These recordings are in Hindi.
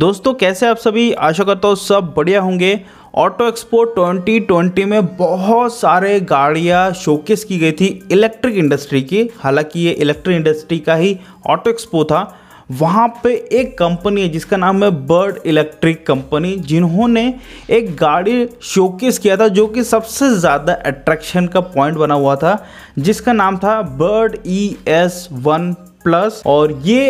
दोस्तों कैसे आप सभी आशा करता हूँ सब बढ़िया होंगे ऑटो एक्सपो 2020 में बहुत सारे गाड़ियाँ शोकेस की गई थी इलेक्ट्रिक इंडस्ट्री की हालांकि ये इलेक्ट्रिक इंडस्ट्री का ही ऑटो एक्सपो था वहाँ पे एक कंपनी है जिसका नाम है बर्ड इलेक्ट्रिक कंपनी जिन्होंने एक गाड़ी शोकेस किया था जो कि सबसे ज़्यादा अट्रैक्शन का पॉइंट बना हुआ था जिसका नाम था Bird E S one plus और ये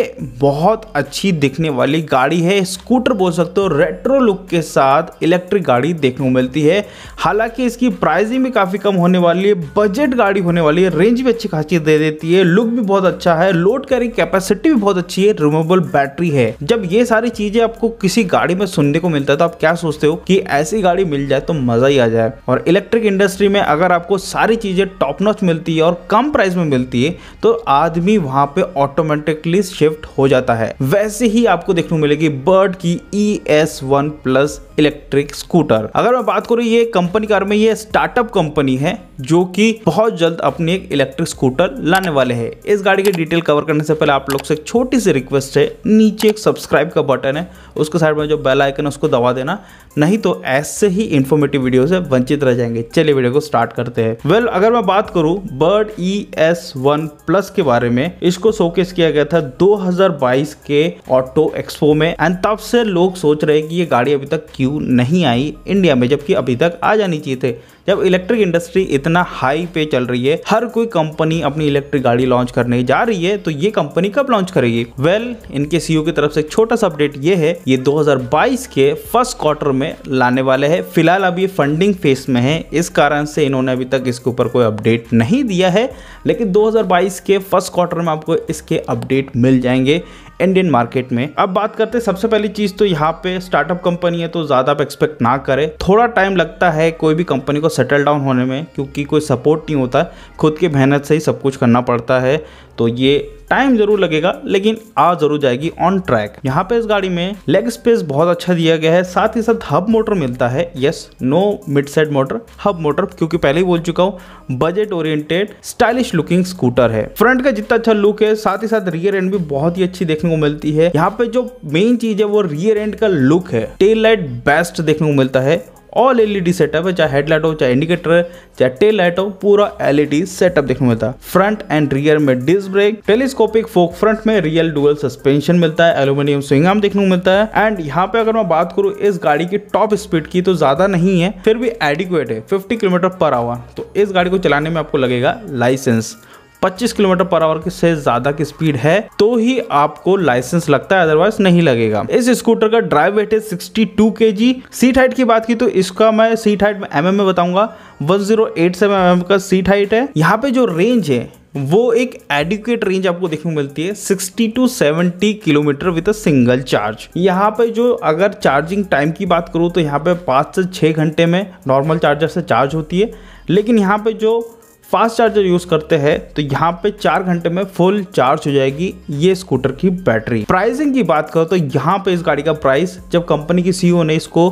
बहुत अच्छी दिखने वाली गाड़ी है स्कूटर बोल सकते हो रेट्रो लुक के साथ इलेक्ट्रिक गाड़ी देखने को मिलती है हालांकि इसकी प्राइसिंग भी काफ़ी कम होने वाली है बजट गाड़ी होने वाली है रेंज भी अच्छी खासी दे देती है लुक भी बहुत अच्छा है लोड कैरिंग कैपेसिटी भी बहुत अच्छी है रिमूवेबल बैटरी है जब ये सारी चीज़ें आपको किसी गाड़ी में सुनने को मिलता है तो आप क्या सोचते हो कि ऐसी गाड़ी मिल जाए तो मज़ा ही आ जाए और इलेक्ट्रिक इंडस्ट्री में अगर आपको सारी चीज़ें टॉप नॉच मिलती है और कम प्राइस में मिलती है तो आदमी वहां पर ऑटोमेटिकली शिफ्ट हो जाता है वैसे ही आपको देखने को मिलेगी बर्ड की E S one plus electric scooter अगर मैं बात करूं ये कंपनी कार में ये स्टार्टअप कंपनी है जो कि बहुत जल्द अपनी एक इलेक्ट्रिक स्कूटर लाने वाले हैं। इस गाड़ी की डिटेल कवर करने से पहले आप लोग से एक छोटी सी रिक्वेस्ट है नीचे एक सब्सक्राइब का बटन है उसके साइड में जो बेल आइकन है उसको दबा देना नहीं तो ऐसे ही इन्फॉर्मेटिव वीडियो से वंचित रह जाएंगे चलिए वीडियो को स्टार्ट करते हैं वेल well, अगर मैं बात करूँ Bird E S one plus के बारे में इसको सो शोकेस किया गया था 2022 के ऑटो एक्सपो में एंड तब से लोग सोच रहे कि ये गाड़ी अभी तक क्यों नहीं आई इंडिया में जबकि अभी तक आ जानी चाहिए थे जब इलेक्ट्रिक इंडस्ट्री इतना हाई पे चल रही है हर कोई कंपनी अपनी इलेक्ट्रिक गाड़ी लॉन्च करने जा रही है तो ये कंपनी कब लॉन्च करेगी वेल well, इनके सीईओ की तरफ से छोटा सा अपडेट ये है ये 2022 के फर्स्ट क्वार्टर में लाने वाले है फिलहाल अभी फंडिंग फेज में है इस कारण से इन्होंने अभी तक इसके ऊपर कोई अपडेट नहीं दिया है लेकिन 2022 के फर्स्ट क्वार्टर में आपको इसके अपडेट मिल जाएंगे इंडियन मार्केट में अब बात करते हैं सबसे पहली चीज तो यहाँ पे स्टार्टअप कंपनी है तो ज्यादा आप एक्सपेक्ट ना करें थोड़ा टाइम लगता है कोई भी कंपनी को सेटल डाउन होने में क्योंकि कोई सपोर्ट नहीं होता खुद के मेहनत से ही सब कुछ करना पड़ता है तो ये टाइम जरूर लगेगा लेकिन आ जरूर जाएगी ऑन ट्रैक यहाँ पे इस गाड़ी में लेग स्पेस बहुत अच्छा दिया गया है साथ ही साथ हब मोटर मिलता है yes no mid side motor hub motor क्योंकि पहले ही बोल चुका हूँ budget oriented stylish looking scooter है फ्रंट का जितना अच्छा लुक है साथ ही साथ रियर एंड भी बहुत ही अच्छी देखने को मिलती है यहाँ पे जो मेन चीज है वो रियर एंड का लुक है टेल लाइट बेस्ट देखने को मिलता है ऑल एलईडी सेटअप है चाहे हेडलाइट हो चाहे इंडिकेटर है चाहे टेल लाइट हो पूरा एलईडी सेटअप देखने को मिलता है फ्रंट एंड रियर में disc brake telescopic fork front में रियल डुअल सस्पेंशन मिलता है एल्यूमिनियम स्विंग आर्म देखने को मिलता है एंड यहाँ पे अगर मैं बात करूँ इस गाड़ी की टॉप स्पीड की तो ज्यादा नहीं है फिर भी एडिक्वेट है फिफ्टी किलोमीटर पर आवर तो इस गाड़ी को चलाने में आपको लगेगा लाइसेंस 25 किलोमीटर पर आवर से ज्यादा की स्पीड है तो ही आपको लाइसेंस लगता है अदरवाइज नहीं लगेगा इस स्कूटर का ड्राइव वेट है 62 जी सीट हाइट की बात की तो इसका मैं सीट हाइट में एम एम में बताऊंगा one zero eight seven M M का सीट हाइट है यहाँ पे जो रेंज है वो एक एडिकेट रेंज आपको देखने को मिलती है 60 to 70 kilometre with a single charge यहाँ पे जो अगर चार्जिंग टाइम की बात करूँ तो यहाँ पे पाँच से छः घंटे में नॉर्मल चार्जर से चार्ज होती है लेकिन यहाँ पे जो फास्ट चार्जर यूज करते हैं तो यहाँ पे चार घंटे में फुल चार्ज हो जाएगी ये स्कूटर की बैटरी प्राइसिंग की बात करो तो यहाँ पे इस गाड़ी का प्राइस जब कंपनी की सीईओ e ने इसको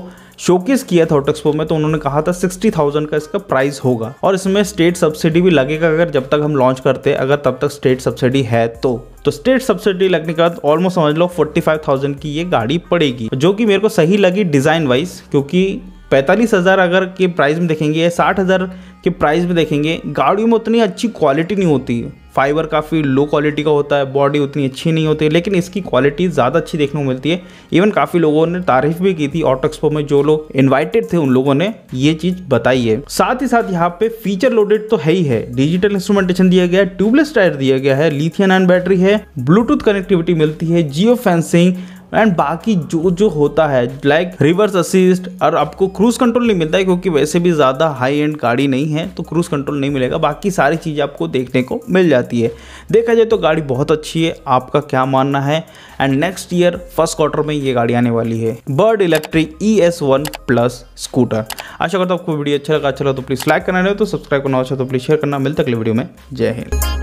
शोकेस किया था ऑटोक्सपो में तो उन्होंने कहा था सिक्सटी थाउजेंड का इसका प्राइस होगा और इसमें स्टेट सब्सिडी भी लगेगा अगर जब तक हम लॉन्च करते हैं अगर तब तक स्टेट सब्सिडी है तो तो स्टेट सब्सिडी लगने के बाद ऑलमोस्ट समझ लो 45,000 की ये गाड़ी पड़ेगी जो कि मेरे को सही लगी डिज़ाइन वाइज क्योंकि पैंतालीस हज़ार अगर के प्राइस में देखेंगे या साठ हज़ार कि प्राइस भी देखेंगे गाड़ियों में उतनी अच्छी क्वालिटी नहीं होती फाइबर काफ़ी लो क्वालिटी का होता है बॉडी उतनी अच्छी नहीं होती लेकिन इसकी क्वालिटी ज़्यादा अच्छी देखने को मिलती है इवन काफ़ी लोगों ने तारीफ भी की थी ऑटोक्सपो में जो लोग इन्वाइटेड थे उन लोगों ने ये चीज़ बताई है साथ ही साथ यहाँ पे फीचर लोडेड तो है ही है डिजिटल इंस्ट्रूमेंटेशन दिया गया है ट्यूबलेस टायर दिया गया है लिथियन एंड बैटरी है ब्लूटूथ कनेक्टिविटी मिलती है जियो फेंसिंग एंड बाकी जो जो होता है लाइक रिवर्स असिस्ट और आपको क्रूज कंट्रोल नहीं मिलता है क्योंकि वैसे भी ज़्यादा हाई एंड गाड़ी नहीं है तो क्रूज कंट्रोल नहीं मिलेगा बाकी सारी चीज़ें आपको देखने को मिल जाती है देखा जाए तो गाड़ी बहुत अच्छी है आपका क्या मानना है and next year first quarter में ये गाड़ी आने वाली है Bird electric E S one plus scooter आशा करता हूँ आपको वीडियो अच्छा लगा अच्छा लगा तो प्लीज़ लाइक करना तो सब्सक्राइब करना अच्छा तो प्लीज़ शेयर करना मिलता अगले वीडियो में जय हिंद